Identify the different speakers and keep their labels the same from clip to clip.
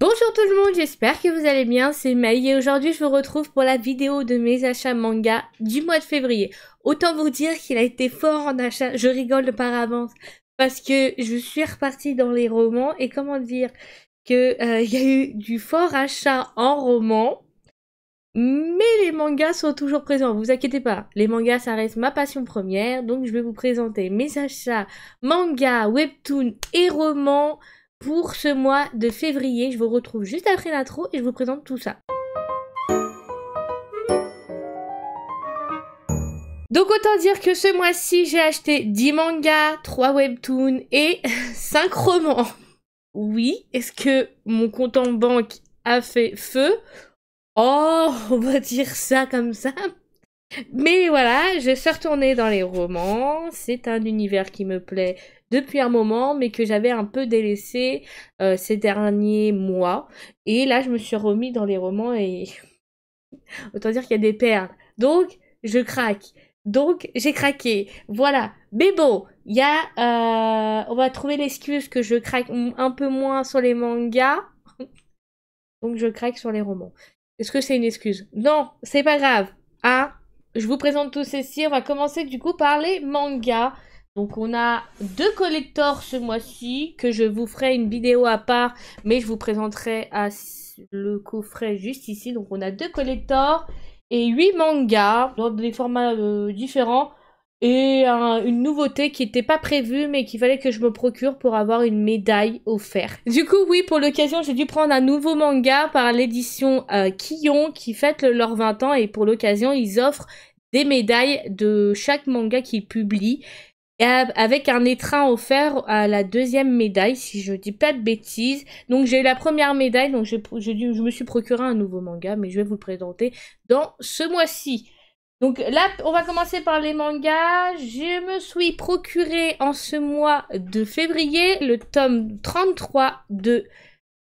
Speaker 1: Bonjour tout le monde, j'espère que vous allez bien, c'est Maï et aujourd'hui je vous retrouve pour la vidéo de mes achats manga du mois de février. Autant vous dire qu'il a été fort en achat, je rigole par avance, parce que je suis repartie dans les romans et comment dire qu'il euh, y a eu du fort achat en romans, mais les mangas sont toujours présents, vous inquiétez pas, les mangas ça reste ma passion première, donc je vais vous présenter mes achats manga, webtoon et romans pour ce mois de février. Je vous retrouve juste après l'intro et je vous présente tout ça. Donc autant dire que ce mois-ci, j'ai acheté 10 mangas, 3 webtoons et 5 romans. Oui, est-ce que mon compte en banque a fait feu Oh, on va dire ça comme ça, mais voilà, je suis retournée dans les romans. C'est un univers qui me plaît depuis un moment, mais que j'avais un peu délaissé euh, ces derniers mois. Et là, je me suis remis dans les romans et autant dire qu'il y a des perles. Donc, je craque. Donc, j'ai craqué. Voilà. Mais bon, il y a... Euh, on va trouver l'excuse que je craque un peu moins sur les mangas. Donc, je craque sur les romans. Est-ce que c'est une excuse Non, c'est pas grave. Hein je vous présente tous ceci. On va commencer du coup par les mangas. Donc on a deux collectors ce mois-ci que je vous ferai une vidéo à part, mais je vous présenterai le coffret juste ici. Donc on a deux collectors et huit mangas dans des formats euh, différents et une nouveauté qui n'était pas prévue mais qu'il fallait que je me procure pour avoir une médaille offerte. Du coup oui pour l'occasion j'ai dû prendre un nouveau manga par l'édition euh, Kion qui fête leurs 20 ans et pour l'occasion ils offrent des médailles de chaque manga qu'ils publient avec un étreint offert à la deuxième médaille, si je ne dis pas de bêtises. Donc j'ai eu la première médaille, donc je, je me suis procuré un nouveau manga, mais je vais vous le présenter dans ce mois-ci. Donc là, on va commencer par les mangas. Je me suis procuré en ce mois de février le tome 33 de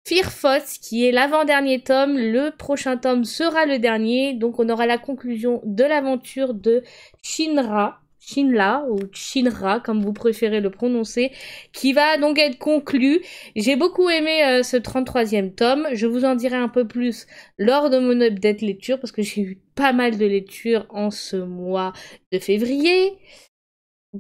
Speaker 1: Firfoss qui est l'avant-dernier tome. Le prochain tome sera le dernier. Donc on aura la conclusion de l'aventure de Shinra. Chinla, ou Chinra, comme vous préférez le prononcer, qui va donc être conclu. J'ai beaucoup aimé euh, ce 33e tome. Je vous en dirai un peu plus lors de mon update lecture, parce que j'ai eu pas mal de lectures en ce mois de février.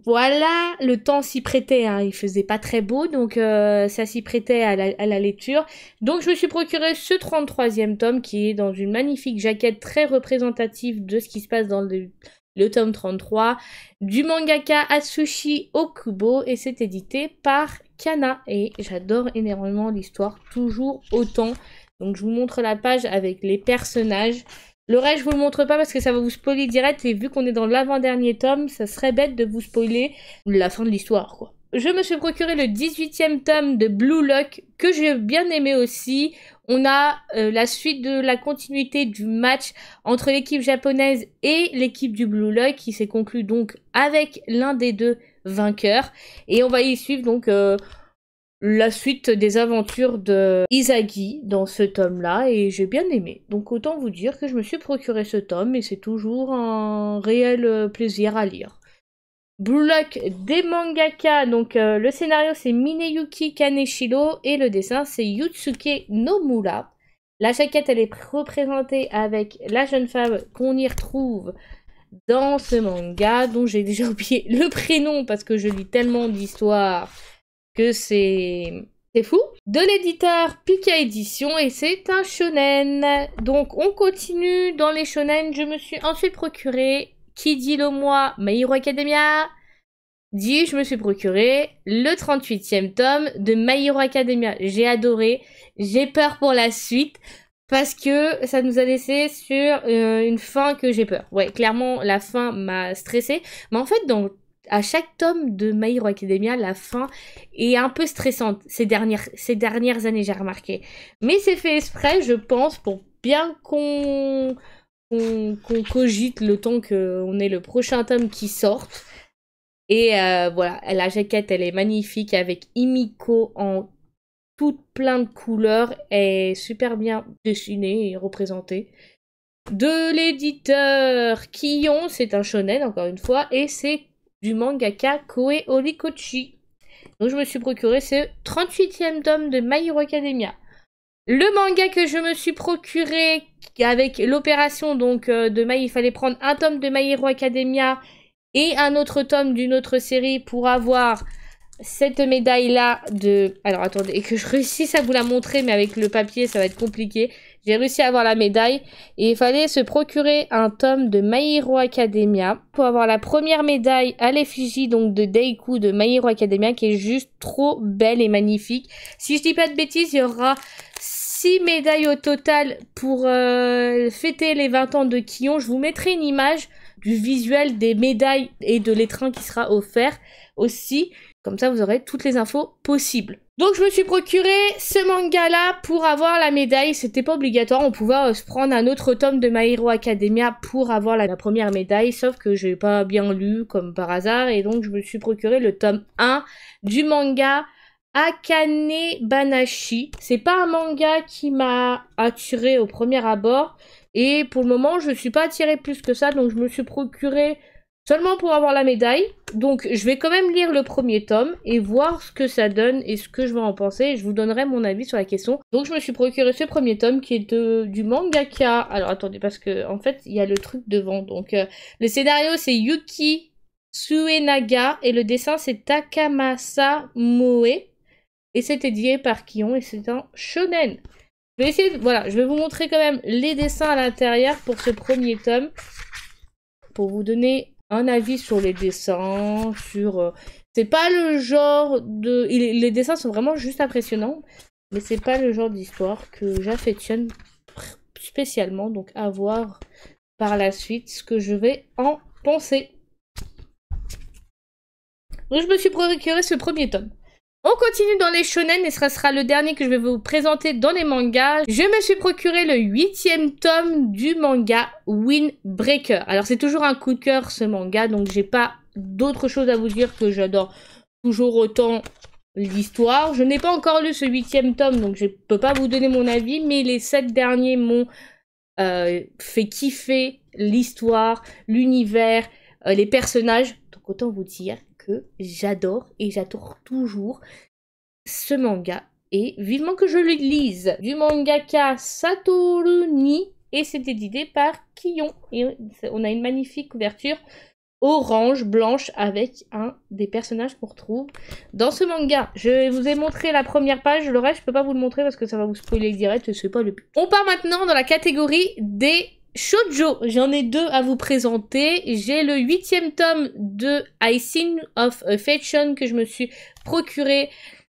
Speaker 1: Voilà, le temps s'y prêtait, hein. il faisait pas très beau, donc euh, ça s'y prêtait à la, à la, lecture. Donc je me suis procuré ce 33e tome qui est dans une magnifique jaquette très représentative de ce qui se passe dans le le tome 33 du mangaka Atsushi Okubo et c'est édité par Kana et j'adore énormément l'histoire, toujours autant. Donc je vous montre la page avec les personnages. Le reste, je vous le montre pas parce que ça va vous spoiler direct et vu qu'on est dans l'avant-dernier tome, ça serait bête de vous spoiler la fin de l'histoire quoi je me suis procuré le 18e tome de Blue Lock que j'ai bien aimé aussi. On a euh, la suite de la continuité du match entre l'équipe japonaise et l'équipe du Blue Lock qui s'est conclu donc avec l'un des deux vainqueurs. Et on va y suivre donc euh, la suite des aventures de Isagi dans ce tome-là et j'ai bien aimé. Donc autant vous dire que je me suis procuré ce tome et c'est toujours un réel euh, plaisir à lire. Blue des mangaka. Donc euh, le scénario c'est Mineyuki Kaneshiro et le dessin c'est Yutsuke Nomura. La jaquette elle est représentée avec la jeune femme qu'on y retrouve dans ce manga dont j'ai déjà oublié le prénom parce que je lis tellement d'histoires que c'est c'est fou. De l'éditeur Pika Edition et c'est un shonen. Donc on continue dans les shonen. Je me suis ensuite procuré qui dit le mois My Hero Academia dit je me suis procuré le 38e tome de My Hero Academia. J'ai adoré, j'ai peur pour la suite parce que ça nous a laissé sur euh, une fin que j'ai peur. Ouais, clairement la fin m'a stressée, mais en fait donc à chaque tome de My Hero Academia, la fin est un peu stressante ces dernières, ces dernières années, j'ai remarqué. Mais c'est fait exprès, je pense, pour bien qu'on qu'on cogite le temps qu'on ait le prochain tome qui sorte. Et euh, voilà, la jaquette, elle est magnifique avec Imiko en toutes plein de couleurs est super bien dessinée et représentée. De l'éditeur Kiyon, c'est un shonen encore une fois, et c'est du mangaka Koe Olikochi. Donc je me suis procuré ce 38e tome de My Hero Academia. Le manga que je me suis procuré avec l'opération donc euh, de Maï, il fallait prendre un tome de My Academia et un autre tome d'une autre série pour avoir cette médaille là de alors attendez et que je réussisse à vous la montrer mais avec le papier ça va être compliqué. J'ai réussi à avoir la médaille et il fallait se procurer un tome de My Academia pour avoir la première médaille à l'effigie donc de Daiku de My Academia qui est juste trop belle et magnifique. Si je dis pas de bêtises, il y aura 6 médailles au total pour euh, fêter les 20 ans de Kion. Je vous mettrai une image du visuel des médailles et de l'étrin qui sera offert aussi. Comme ça, vous aurez toutes les infos possibles. Donc, je me suis procuré ce manga-là pour avoir la médaille. C'était pas obligatoire. On pouvait euh, se prendre un autre tome de My Hero Academia pour avoir la, première médaille. Sauf que j'ai pas bien lu, comme par hasard. Et donc, je me suis procuré le tome 1 du manga Akane Banashi. C'est pas un manga qui m'a attiré au premier abord. Et pour le moment, je ne suis pas attirée plus que ça. Donc je me suis procuré seulement pour avoir la médaille. Donc je vais quand même lire le premier tome et voir ce que ça donne et ce que je vais en penser. Et je vous donnerai mon avis sur la question. Donc je me suis procuré ce premier tome qui est du mangaka. Alors attendez, parce que en fait, il y a le truc devant. Donc euh, le scénario, c'est Yuki Suenaga et le dessin c'est Takamasa Moe. Et c'est dédié par Kion et c'est un shonen. Je vais essayer de, voilà, je vais vous montrer quand même les dessins à l'intérieur pour ce premier tome. Pour vous donner un avis sur les dessins, sur... Euh, c'est pas le genre de... Les dessins sont vraiment juste impressionnants, mais c'est pas le genre d'histoire que j'affectionne spécialement, donc à voir par la suite ce que je vais en penser. Donc je me suis procuré ce premier tome. On continue dans les shonen et ce sera le dernier que je vais vous présenter dans les mangas. Je me suis procuré le huitième tome du manga Windbreaker. Alors c'est toujours un coup de cœur ce manga, donc j'ai pas d'autre chose à vous dire que j'adore toujours autant l'histoire. Je n'ai pas encore lu ce huitième tome, donc je peux pas vous donner mon avis, mais les sept derniers m'ont euh, fait kiffer l'histoire, l'univers, euh, les personnages. Donc autant vous dire j'adore et j'adore toujours ce manga. Et vivement que je le lise du mangaka Satoru Ni et c'est dédié par Kion. on a une magnifique couverture orange, blanche, avec un des personnages qu'on retrouve dans ce manga. Je vous ai montré la première page, le reste je peux pas vous le montrer parce que ça va vous spoiler direct, je sais pas le On part maintenant dans la catégorie des Shoujo, j'en ai deux à vous présenter. J'ai le huitième tome de Icing of Affection que je me suis procuré.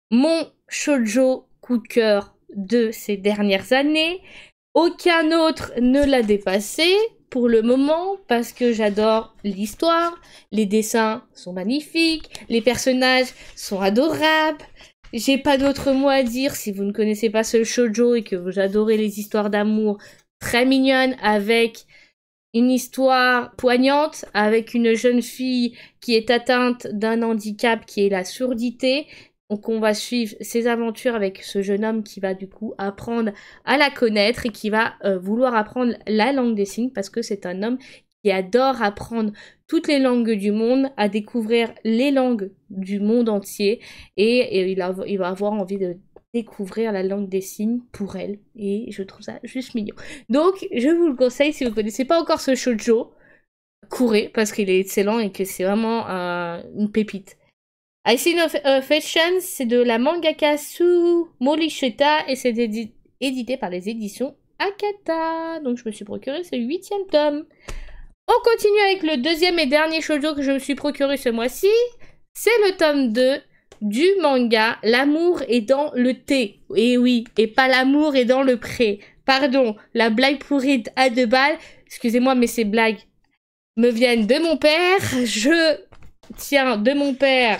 Speaker 1: Mon shoujo coup de cœur de ces dernières années. Aucun autre ne l'a dépassé pour le moment parce que j'adore l'histoire. Les dessins sont magnifiques, les personnages sont adorables. J'ai pas d'autre mot à dire si vous ne connaissez pas ce shoujo et que vous adorez les histoires d'amour, très mignonne avec une histoire poignante avec une jeune fille qui est atteinte d'un handicap qui est la surdité. Donc on va suivre ses aventures avec ce jeune homme qui va du coup apprendre à la connaître et qui va euh, vouloir apprendre la langue des signes parce que c'est un homme qui adore apprendre toutes les langues du monde, à découvrir les langues du monde entier et, il, il va avoir envie de découvrir la langue des signes pour elle. Et je trouve ça juste mignon. Donc, je vous le conseille si vous ne connaissez pas encore ce shoujo. Courez parce qu'il est excellent et que c'est vraiment une pépite. I No uh, Fashion, c'est de la mangaka Su Morishita et c'est édité par les éditions Akata. Donc je me suis procuré ce huitième tome. On continue avec le deuxième et dernier shoujo que je me suis procuré ce mois-ci. C'est le tome 2 du manga L'amour est dans le thé. Et eh oui, et pas l'amour est dans le pré. Pardon, la blague pourrie à deux balles. Excusez-moi, mais ces blagues me viennent de mon père. Je tiens de mon père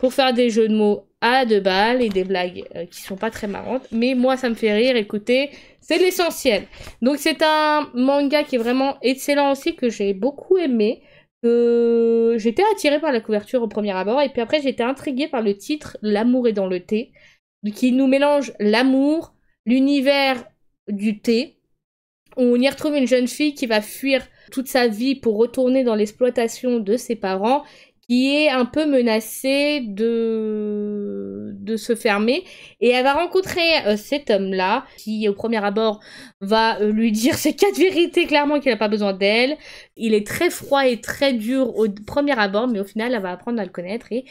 Speaker 1: pour faire des jeux de mots à deux balles et des blagues euh, qui sont pas très marrantes. Mais moi, ça me fait rire. Écoutez, c'est l'essentiel. Donc, c'est un manga qui est vraiment excellent aussi, que j'ai beaucoup aimé j'étais attirée par la couverture au premier abord, et puis après j'étais intriguée par le titre L'amour est dans le thé, qui nous mélange l'amour, l'univers du thé. On y retrouve une jeune fille qui va fuir toute sa vie pour retourner dans l'exploitation de ses parents, qui est un peu menacée de de se fermer. Et elle va rencontrer euh, cet homme-là, qui au premier abord va euh, lui dire ses quatre vérités clairement qu'il n'a pas besoin d'elle. Il est très froid et très dur au premier abord, mais au final, elle va apprendre à le connaître et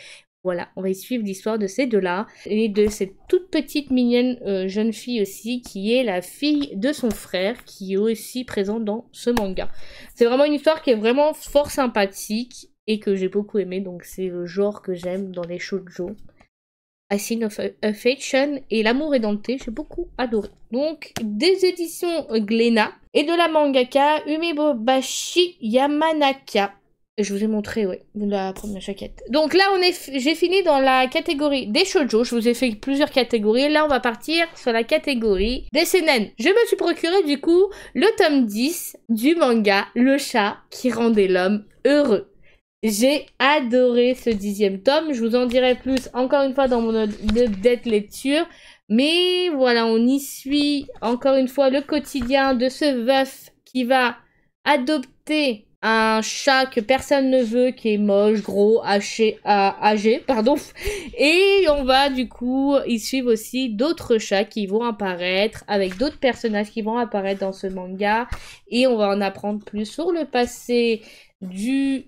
Speaker 1: voilà, on va y suivre l'histoire de ces deux-là et de cette toute petite mignonne euh, jeune fille aussi qui est la fille de son frère qui est aussi présent dans ce manga. C'est vraiment une histoire qui est vraiment fort sympathique et que j'ai beaucoup aimé donc c'est le genre que j'aime dans les shoujo. A Sign of Affection et L'amour édenté, j'ai beaucoup adoré. Donc, des éditions Glénat et de la mangaka Umebobashi Yamanaka. Je vous ai montré, oui, la première jaquette. Donc là, on est, j'ai fini dans la catégorie des shoujo. Je vous ai fait plusieurs catégories. Là, on va partir sur la catégorie des seinen. Je me suis procuré, du coup, le tome 10 du manga Le chat qui rendait l'homme heureux. J'ai adoré ce dixième tome. Je vous en dirai plus encore une fois dans mon update lecture. Mais voilà, on y suit encore une fois le quotidien de ce veuf qui va adopter un chat que personne ne veut, qui est moche, gros, haché, ah, âgé, pardon. Et on va du coup y suivre aussi d'autres chats qui vont apparaître, avec d'autres personnages qui vont apparaître dans ce manga. Et on va en apprendre plus sur le passé du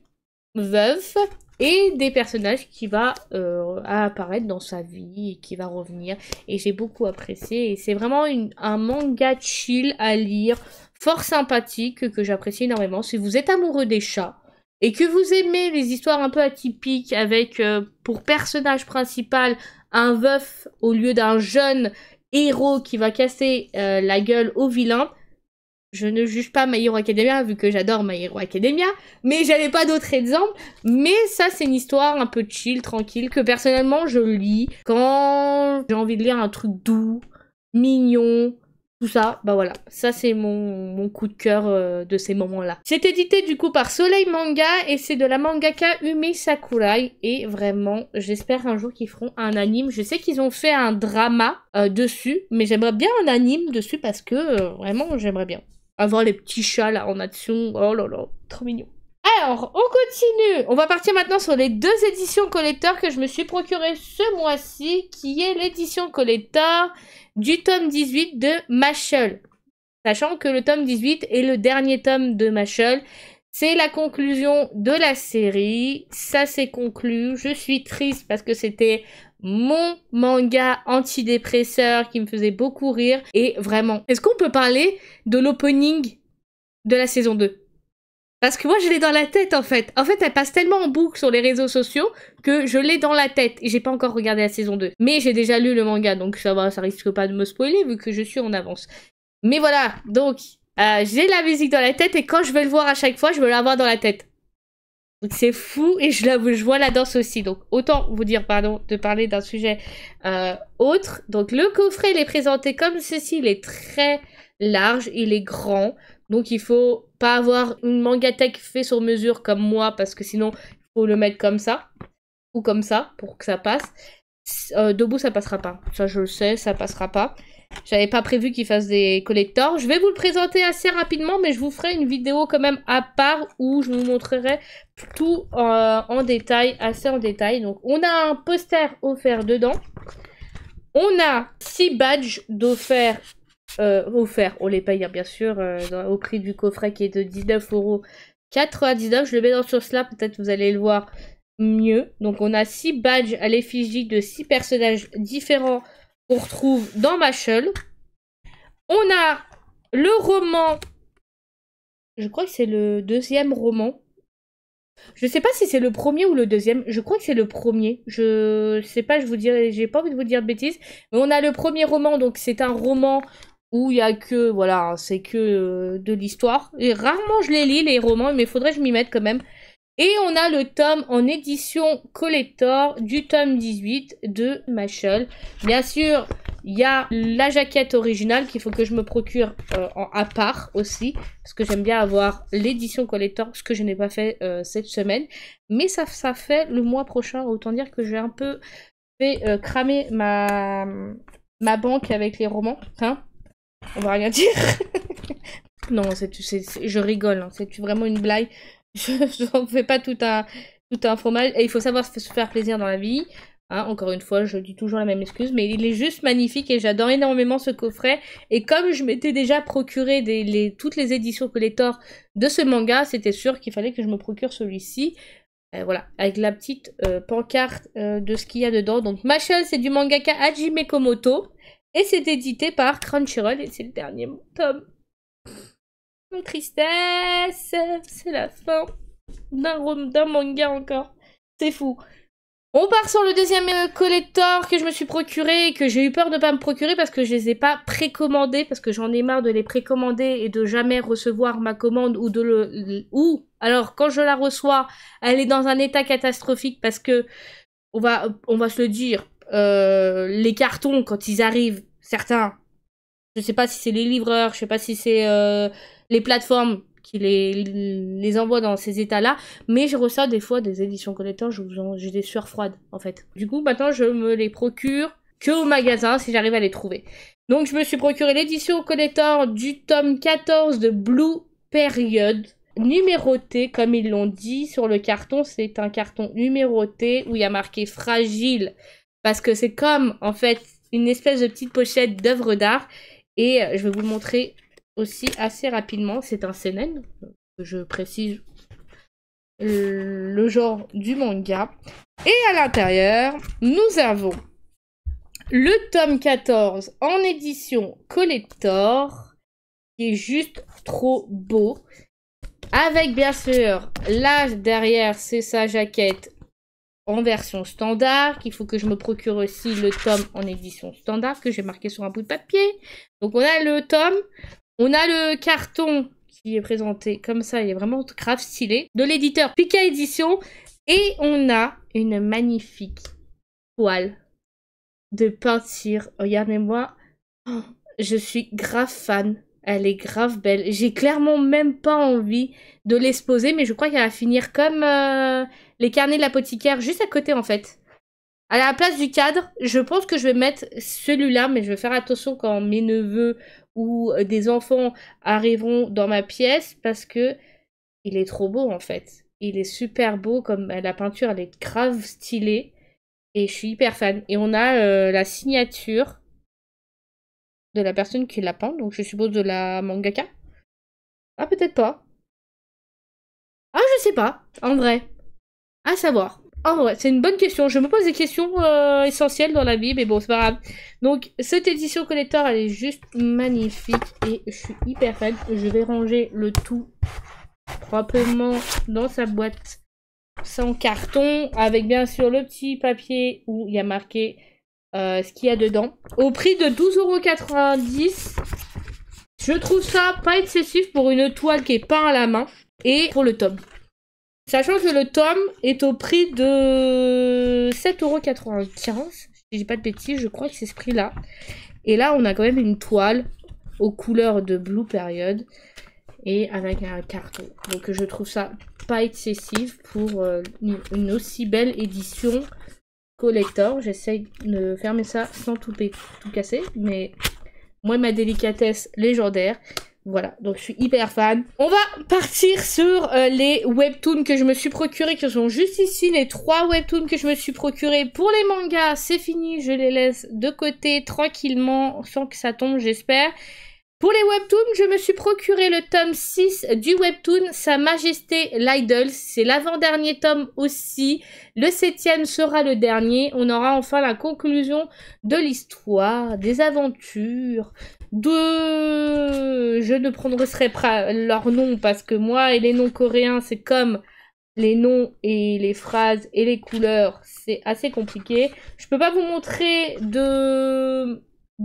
Speaker 1: veuf et des personnages qui va euh, apparaître dans sa vie et qui va revenir. Et j'ai beaucoup apprécié. Et c'est vraiment un manga chill à lire, fort sympathique, que j'apprécie énormément. Si vous êtes amoureux des chats et que vous aimez les histoires un peu atypiques avec euh, pour personnage principal un veuf au lieu d'un jeune héros qui va casser euh, la gueule au vilain, je ne juge pas My Hero Academia vu que j'adore My Hero Academia, mais j'avais pas d'autres exemples. Mais ça, c'est une histoire un peu chill, tranquille, que personnellement je lis quand j'ai envie de lire un truc doux, mignon, tout ça. Bah voilà, ça c'est mon, coup de cœur euh, de ces moments-là. C'est édité du coup par Soleil Manga et c'est de la mangaka Ume Sakurai. Et vraiment, j'espère un jour qu'ils feront un anime. Je sais qu'ils ont fait un drama euh, dessus, mais j'aimerais bien un anime dessus parce que euh, vraiment, j'aimerais bien. Avoir les petits chats là en action. Oh là là, trop mignon. Alors, on continue. On va partir maintenant sur les deux éditions collector que je me suis procuré ce mois-ci, qui est l'édition collector du tome 18 de Machel. Sachant que le tome 18 est le dernier tome de Machel. C'est la conclusion de la série. Ça s'est conclu. Je suis triste parce que c'était mon manga antidépresseur qui me faisait beaucoup rire. Et vraiment, est-ce qu'on peut parler de l'opening de la saison 2 parce que moi, je l'ai dans la tête, en fait. En fait, elle passe tellement en boucle sur les réseaux sociaux que je l'ai dans la tête. Et j'ai pas encore regardé la saison 2. Mais j'ai déjà lu le manga, donc ça va, ça risque pas de me spoiler vu que je suis en avance. Mais voilà, donc, euh, j'ai la musique dans la tête et quand je vais le voir à chaque fois, je vais l'avoir dans la tête. C'est fou et je, la je vois la danse aussi. Donc autant vous dire pardon de parler d'un sujet euh, autre. Donc le coffret, il est présenté comme ceci. Il est très large, il est grand. Donc il faut pas avoir une mangatech fait sur mesure comme moi parce que sinon il faut le mettre comme ça ou comme ça pour que ça passe. Euh, debout ça passera pas. Ça je le sais, ça passera pas. J'avais pas prévu qu'il fasse des collectors. Je vais vous le présenter assez rapidement, mais je vous ferai une vidéo quand même à part où je vous montrerai tout en, détail, assez en détail. Donc on a un poster offert dedans. On a six badges d'offert euh, offerts. On les paye hein, bien sûr euh, au prix du coffret qui est de 19,99€. Je le mets dans sur cela, peut-être vous allez le voir mieux. Donc on a six badges à l'effigie de six personnages différents qu'on retrouve dans Machel. On a le roman, je crois que c'est le deuxième roman je sais pas si c'est le premier ou le deuxième. Je crois que c'est le premier. Je sais pas, je vous dirais j'ai pas envie de vous dire de bêtises. Mais on a le premier roman, donc c'est un roman où il y a que, voilà, c'est que euh, de l'histoire. Et rarement je les lis, les romans, mais faudrait que je m'y mette quand même. Et on a le tome en édition collector du tome 18 de Machel. Bien sûr, il y a la jaquette originale qu'il faut que je me procure euh, à part aussi, parce que j'aime bien avoir l'édition collector, ce que je n'ai pas fait euh, cette semaine. Mais ça, ça fait le mois prochain, autant dire que j'ai un peu fait euh, cramer ma, ma banque avec les romans. Hein On va rien dire. non, c'est, je rigole, hein. c'est vraiment une blague. Je ne fais pas tout un, tout un fromage. Et il faut savoir se faire plaisir dans la vie. Hein, encore une fois, je dis toujours la même excuse, mais il est juste magnifique et j'adore énormément ce coffret. Et comme je m'étais déjà procuré toutes les éditions collector de ce manga, c'était sûr qu'il fallait que je me procure celui-ci. Euh, voilà, avec la petite euh, pancarte euh, de ce qu'il y a dedans. Donc ma chaîne c'est du mangaka Hajime Komoto. Et c'est édité par Crunchyroll et c'est le dernier tome. Mon tristesse, c'est la fin d'un manga encore. C'est fou. On part sur le deuxième euh, collector que je me suis procuré et que j'ai eu peur de ne pas me procurer parce que je ne les ai pas précommandés parce que j'en ai marre de les précommander et de jamais recevoir ma commande ou de le ou alors quand je la reçois, elle est dans un état catastrophique parce que on va on va se le dire euh, les cartons quand ils arrivent, certains je ne sais pas si c'est les livreurs, je ne sais pas si c'est euh, les plateformes, les, envoie dans ces états-là. Mais je reçois des fois des éditions collector, j'ai des sueurs froides en fait. Du coup, maintenant je me les procure que au magasin si j'arrive à les trouver. Donc je me suis procuré l'édition collector du tome 14 de Blue période, numéroté, comme ils l'ont dit sur le carton. C'est un carton numéroté où il y a marqué fragile parce que c'est comme en fait une espèce de petite pochette d'œuvre d'art. Et euh, je vais vous montrer aussi assez rapidement. C'est un seinen, je précise le, genre du manga. Et à l'intérieur, nous avons le tome 14 en édition collector, qui est juste trop beau. Avec bien sûr, là derrière, c'est sa jaquette en version standard, qu'il faut que je me procure aussi le tome en édition standard, que j'ai marqué sur un bout de papier. Donc on a le tome, on a le carton qui est présenté comme ça, il est vraiment grave stylé, de l'éditeur Pika Édition. Et on a une magnifique toile de peinture. Regardez-moi, oh, je suis grave fan. Elle est grave belle. J'ai clairement même pas envie de l'exposer, mais je crois qu'elle va finir comme euh, les carnets de l'apothicaire, juste à côté en fait. À la place du cadre, je pense que je vais mettre celui-là, mais je vais faire attention quand mes neveux ou euh, des enfants arriveront dans ma pièce parce que il est trop beau en fait. Il est super beau comme euh, la peinture, elle est grave stylée et je suis hyper fan. Et on a euh, la signature de la personne qui l'a peint, donc je suppose de la mangaka. Ah peut-être pas. Ah je sais pas, en vrai. À savoir. Ah ouais, c'est une bonne question. Je me pose des questions euh, essentielles dans la vie, mais bon, c'est pas grave. Donc, cette édition collector, elle est juste magnifique et je suis hyper fan. Je vais ranger le tout proprement dans sa boîte sans carton, avec bien sûr le petit papier où il y a marqué euh, ce qu'il y a dedans. Au prix de 12,90€, je trouve ça pas excessif pour une toile qui est peinte à la main et pour le tome. Sachant que le tome est au prix de 7,95€. Si j'ai pas de bêtises, je crois que c'est ce prix-là. Et là, on a quand même une toile aux couleurs de Blue Period et avec un carton. Donc je trouve ça pas excessif pour euh, une aussi belle édition collector. J'essaye de fermer ça sans tout, tout casser, mais moi ma délicatesse légendaire, voilà, donc je suis hyper fan. On va partir sur euh, les webtoons que je me suis procuré qui sont juste ici, les trois webtoons que je me suis procuré Pour les mangas, c'est fini, je les laisse de côté tranquillement, sans que ça tombe, j'espère. Pour les webtoons, je me suis procuré le tome 6 du webtoon Sa Majesté l'Idol. C'est l'avant-dernier tome aussi. Le septième sera le dernier. On aura enfin la conclusion de l'histoire, des aventures, de je ne prononcerai pas leur nom parce que moi et les noms coréens, c'est comme les noms et les phrases et les couleurs, c'est assez compliqué. Je peux pas vous montrer de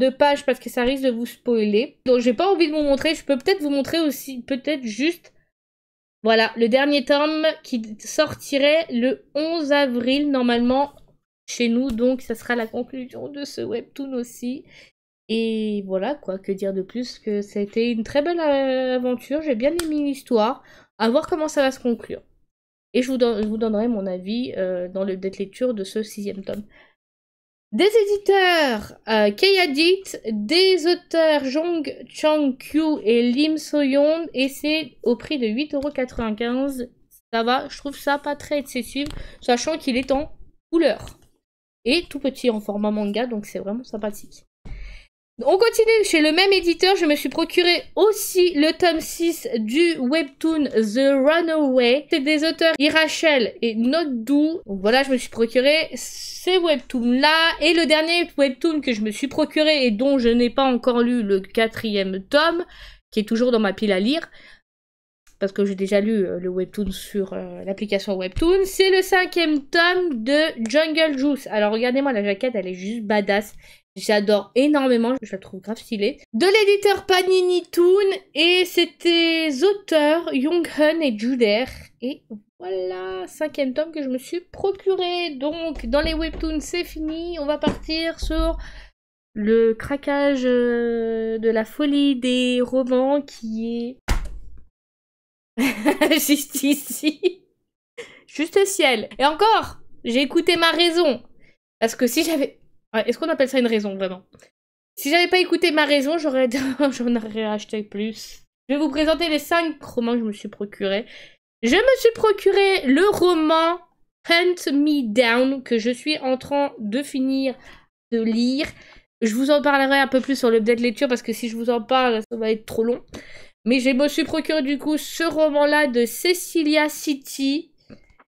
Speaker 1: page pages parce que ça risque de vous spoiler. Donc j'ai pas envie de vous montrer, je peux peut-être vous montrer aussi peut-être juste voilà, le dernier tome qui sortirait le 11 avril normalement chez nous donc ça sera la conclusion de ce webtoon aussi et voilà, quoi, que dire de plus que ça a été une très belle euh, aventure, j'ai bien aimé l'histoire, à voir comment ça va se conclure. Et je vous, donnerai mon avis euh, dans le date lecture de ce sixième tome. Des éditeurs, euh, Kayadit, des auteurs Jong Chang-kyu et Lim Soyeon, et c'est au prix de 8,95€. Ça va, je trouve ça pas très excessif, sachant qu'il est en couleur. Et tout petit en format manga, donc c'est vraiment sympathique. On continue chez le même éditeur, je me suis procuré aussi le tome 6 du webtoon The Runaway. C'est des auteurs Irachel et Notdou. voilà, je me suis procuré ces webtoons là. Et le dernier webtoon que je me suis procuré et dont je n'ai pas encore lu le quatrième tome, qui est toujours dans ma pile à lire, parce que j'ai déjà lu euh, le webtoon sur euh, l'application webtoon, c'est le cinquième tome de Jungle Juice. Alors regardez-moi la jaquette, elle est juste badass. J'adore énormément, je la trouve grave stylée. De l'éditeur Panini Toon et c'était auteurs Young Hun et Juder. Et voilà, cinquième tome que je me suis procuré. Donc dans les webtoons c'est fini, on va partir sur le craquage euh, de la folie des romans qui est juste ici. Juste ciel. Et encore, j'ai écouté ma raison. Parce que si j'avais est-ce qu'on appelle ça une raison, vraiment Si j'avais pas écouté ma raison, j'aurais j'en aurais acheté plus. Je vais vous présenter les 5 romans que je me suis procuré. Je me suis procuré le roman Hunt Me Down que je suis en train de finir de lire. Je vous en parlerai un peu plus sur l'update lecture parce que si je vous en parle, ça va être trop long. Mais je me suis procuré du coup ce roman-là de Cecilia City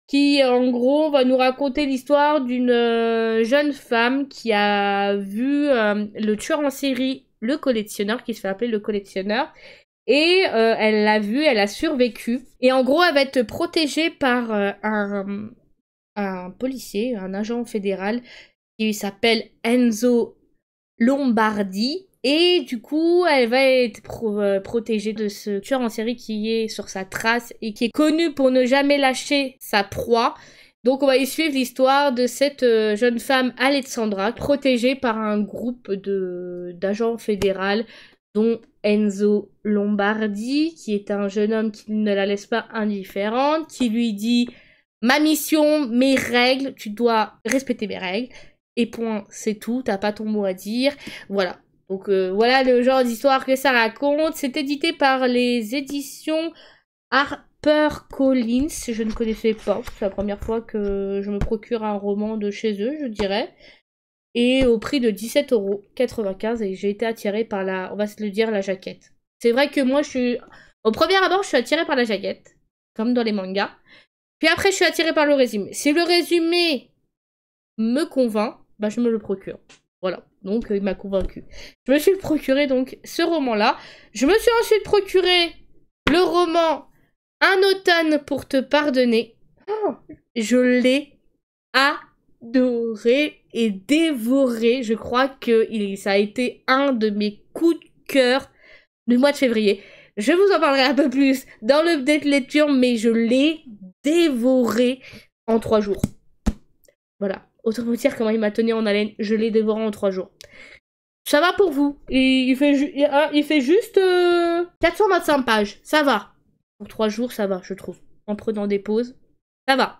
Speaker 1: qui en gros va nous raconter l'histoire d'une euh, jeune femme qui a vu euh, le tueur en série, le collectionneur, qui se fait appeler le collectionneur. Et euh, elle l'a vu, elle a survécu. Et en gros, elle va être protégée par un, un, policier, un agent fédéral qui s'appelle Enzo Lombardi. Et du coup, elle va être euh, protégée de ce tueur en série qui est sur sa trace et qui est connu pour ne jamais lâcher sa proie. Donc on va y suivre l'histoire de cette euh, jeune femme Alexandra, protégée par un groupe d'agents fédéraux dont Enzo Lombardi, qui est un jeune homme qui ne la laisse pas indifférente, qui lui dit ma mission, mes règles, tu dois respecter mes règles. Et point, c'est tout, t'as pas ton mot à dire. Voilà. Donc euh, voilà le genre d'histoire que ça raconte. C'est édité par les éditions Harper Collins. Je ne connaissais pas. C'est la première fois que je me procure un roman de chez eux, je dirais. Et au prix de 17,95€. Et j'ai été attirée par la, on va se le dire, la jaquette. C'est vrai que moi, je suis... Au premier abord, je suis attirée par la jaquette. Comme dans les mangas. Puis après, je suis attirée par le résumé. Si le résumé me convainc, bah, je me le procure. Voilà. Donc euh, il m'a convaincu. Je me suis procuré donc ce roman-là. Je me suis ensuite procuré le roman Un automne pour te pardonner. Oh. je l'ai adoré et dévoré. Je crois que il, ça a été un de mes coups de cœur du mois de février. Je vous en parlerai un peu plus dans l'update lecture, mais je l'ai dévoré en trois jours. Voilà. Autrement dire comment il m'a tenu en haleine. Je l'ai dévoré en trois jours. Ça va pour vous. il, ah, fait, juste 425 euh, pages. Ça va. Pour trois jours, ça va, je trouve. En prenant des pauses, ça va.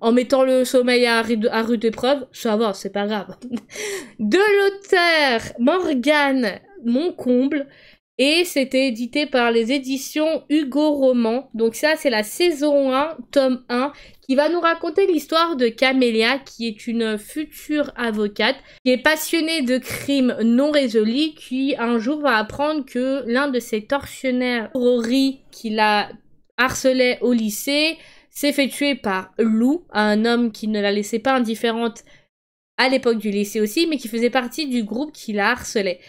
Speaker 1: En mettant le sommeil à, à rude épreuve, ça va, c'est pas grave. de l'auteur Morgane Moncomble. Et c'était édité par les éditions Hugo Roman. Donc ça, c'est la saison 1, tome 1, qui va nous raconter l'histoire de Camélia, qui est une future avocate, qui est passionnée de crimes non résolus, qui un jour va apprendre que l'un de ses tortionnaires, Rory, qui la harcelait au lycée, s'est fait tuer par Lou, un homme qui ne la laissait pas indifférente à l'époque du lycée aussi, mais qui faisait partie du groupe qui la harcelait.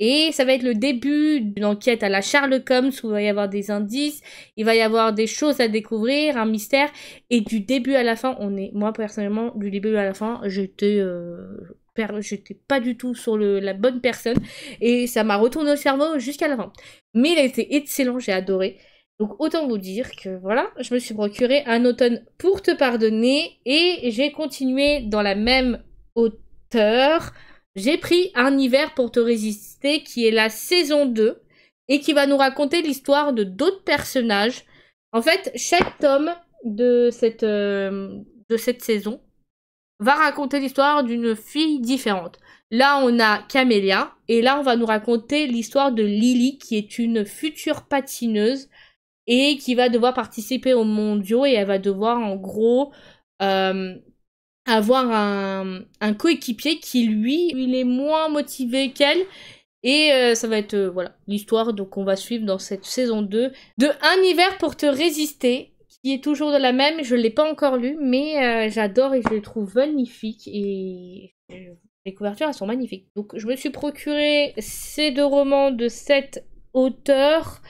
Speaker 1: Et ça va être le début d'une enquête à la Charles Holmes où il va y avoir des indices, il va y avoir des choses à découvrir, un mystère. Et du début à la fin, on est, moi personnellement, du début à la fin, j'étais, euh, j'étais pas du tout sur la bonne personne et ça m'a retourné au cerveau jusqu'à la fin. Mais il a été excellent, j'ai adoré. Donc autant vous dire que voilà, je me suis procuré un automne pour te pardonner et j'ai continué dans la même hauteur. J'ai pris Un hiver pour te résister, qui est la saison 2, et qui va nous raconter l'histoire de d'autres personnages. En fait, chaque tome de cette, euh, de cette saison va raconter l'histoire d'une fille différente. Là, on a Camélia, et là, on va nous raconter l'histoire de Lily, qui est une future patineuse et qui va devoir participer aux mondiaux, et elle va devoir, en gros, euh, avoir un, coéquipier qui, lui, il est moins motivé qu'elle. Et euh, ça va être euh, voilà l'histoire donc on va suivre dans cette saison 2 de Un hiver pour te résister qui est toujours de la même, je l'ai pas encore lu mais euh, j'adore et je le trouve magnifique et les couvertures elles sont magnifiques. Donc je me suis procuré ces deux romans de cette auteur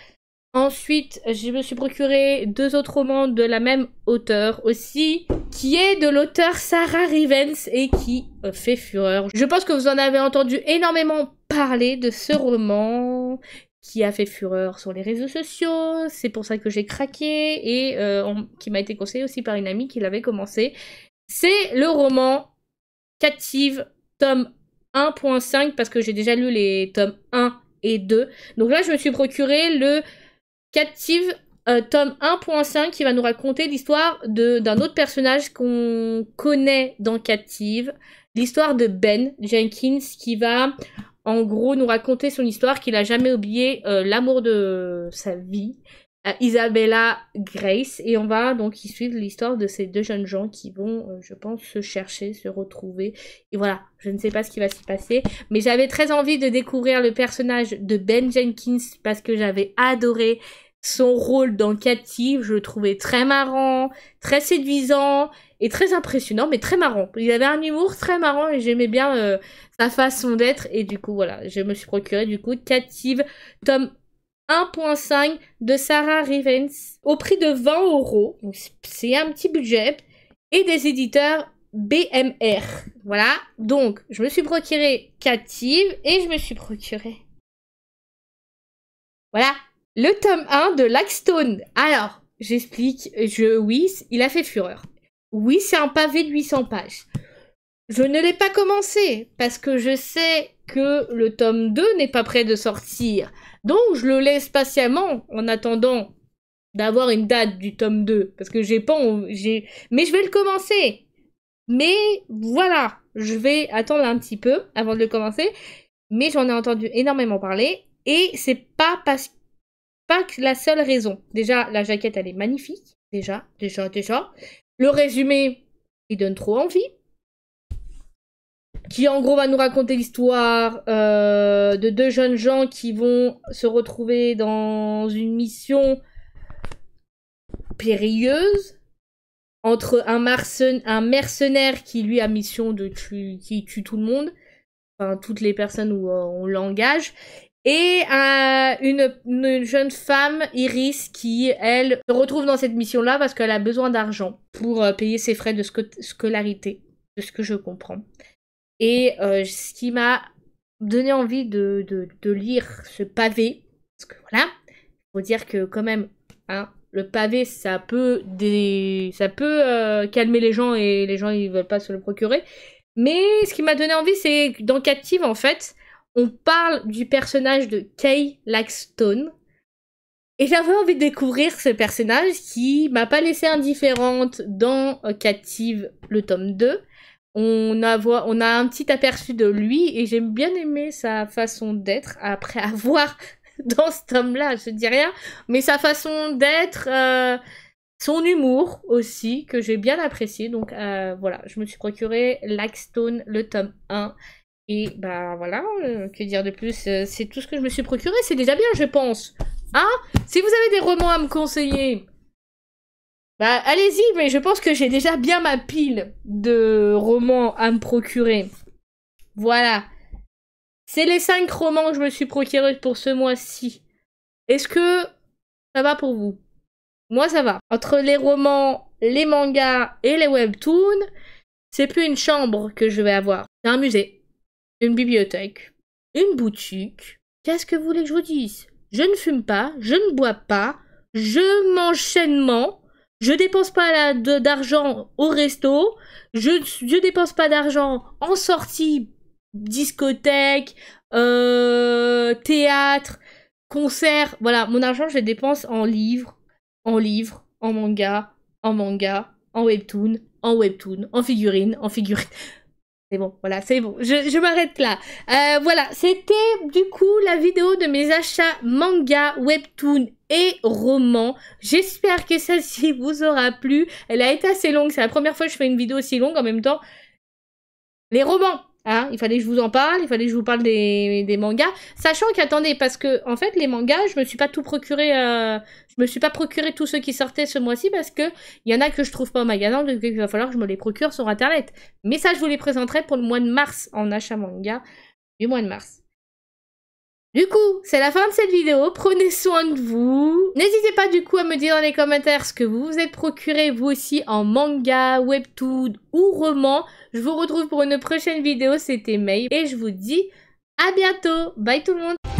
Speaker 1: Ensuite, je me suis procuré deux autres romans de la même auteur aussi, qui est de l'auteur Sarah Rivens et qui fait fureur. Je pense que vous en avez entendu énormément parler de ce roman qui a fait fureur sur les réseaux sociaux, c'est pour ça que j'ai craqué et euh, qui m'a été conseillé aussi par une amie qui l'avait commencé. C'est le roman Captive, tome 1.5, parce que j'ai déjà lu les tomes 1 et 2. Donc là, je me suis procuré le Captive, euh, tome 1.5 qui va nous raconter l'histoire d'un autre personnage qu'on connaît dans Captive, l'histoire de Ben Jenkins qui va en gros nous raconter son histoire qu'il n'a jamais oublié euh, l'amour de sa vie Isabella Grace et on va donc y suivre l'histoire de ces deux jeunes gens qui vont, euh, je pense, se chercher, se retrouver. Et voilà, je ne sais pas ce qui va s'y passer, mais j'avais très envie de découvrir le personnage de Ben Jenkins parce que j'avais adoré son rôle dans Captive, je le trouvais très marrant, très séduisant et très impressionnant, mais très marrant. Il avait un humour très marrant et j'aimais bien euh, sa façon d'être. Et du coup, voilà, je me suis procuré du coup Captive, tome 1.5 de Sarah Rivens au prix de 20 euros. C'est un petit budget. Et des éditeurs BMR. Voilà. Donc, je me suis procuré Captive et je me suis procuré. Voilà. Le tome 1 de Lackstone. Alors, j'explique. Je, oui, il a fait fureur. Oui, c'est un pavé de 800 pages. Je ne l'ai pas commencé parce que je sais que le tome 2 n'est pas prêt de sortir. Donc, je le laisse patiemment en attendant d'avoir une date du tome 2 parce que j'ai pas j'ai mais je vais le commencer. Mais voilà, je vais attendre un petit peu avant de le commencer, mais j'en ai entendu énormément parler et c'est pas parce que pas que la seule raison. Déjà, la jaquette, elle est magnifique. Déjà, déjà, déjà. Le résumé, il donne trop envie. Qui en gros va nous raconter l'histoire euh, de deux jeunes gens qui vont se retrouver dans une mission périlleuse entre un, mercenaire qui lui a mission de tuer, qui tue tout le monde, enfin toutes les personnes où euh, on l'engage, et euh, une, jeune femme, Iris, qui, elle, se retrouve dans cette mission-là parce qu'elle a besoin d'argent pour euh, payer ses frais de scolarité, de ce que je comprends. Et euh, ce qui m'a donné envie de, de, lire ce pavé, parce que voilà, faut dire que quand même, hein, le pavé, ça peut, des... ça peut calmer les gens et les gens, ils veulent pas se le procurer. Mais ce qui m'a donné envie, c'est dans Captive, en fait, on parle du personnage de Kay Lackstone. Et j'avais envie de découvrir ce personnage qui m'a pas laissé indifférente dans euh, Captive le tome 2. On a, on a un petit aperçu de lui et j'ai bien aimé sa façon d'être après avoir dans ce tome-là, je dis rien, mais sa façon d'être, euh, son humour aussi, que j'ai bien apprécié. Donc euh, voilà, je me suis procuré Lackstone, le tome 1. Et bah voilà, euh, que dire de plus euh, C'est tout ce que je me suis procuré, c'est déjà bien, je pense. Hein Si vous avez des romans à me conseiller, bah allez-y, mais je pense que j'ai déjà bien ma pile de romans à me procurer. Voilà. C'est les 5 romans que je me suis procuré pour ce mois-ci. Est-ce que ça va pour vous Moi, ça va. Entre les romans, les mangas et les webtoons, c'est plus une chambre que je vais avoir, c'est un musée une bibliothèque, une boutique. Qu'est-ce que vous voulez que je vous dise Je ne fume pas, je ne bois pas, je mange sainement, je dépense pas d'argent au resto, je ne dépense pas d'argent en sortie, discothèque, euh, théâtre, concert. Voilà, mon argent, je le dépense en livres, en livres, en manga, en manga, en webtoon, en webtoon, en figurine, en figurine. C'est bon, voilà, c'est bon. Je, m'arrête là. Euh, voilà, c'était du coup la vidéo de mes achats manga, webtoon et romans. J'espère que celle-ci vous aura plu. Elle a été assez longue. C'est la première fois que je fais une vidéo aussi longue en même temps. Les romans Hein, il fallait que je vous en parle, il fallait que je vous parle des, mangas. Sachant qu'attendez, parce que en fait les mangas, je me suis pas tout procuré, euh, je me suis pas procuré tous ceux qui sortaient ce mois-ci parce que il y en a que je trouve pas au magasin, donc il va falloir que je me les procure sur internet. Mais ça, je vous les présenterai pour le mois de mars en achat manga du mois de mars. Du coup, c'est la fin de cette vidéo. Prenez soin de vous. N'hésitez pas du coup à me dire dans les commentaires ce que vous vous êtes procuré vous aussi en manga, webtoon ou roman. Je vous retrouve pour une prochaine vidéo. C'était May et je vous dis à bientôt. Bye tout le monde.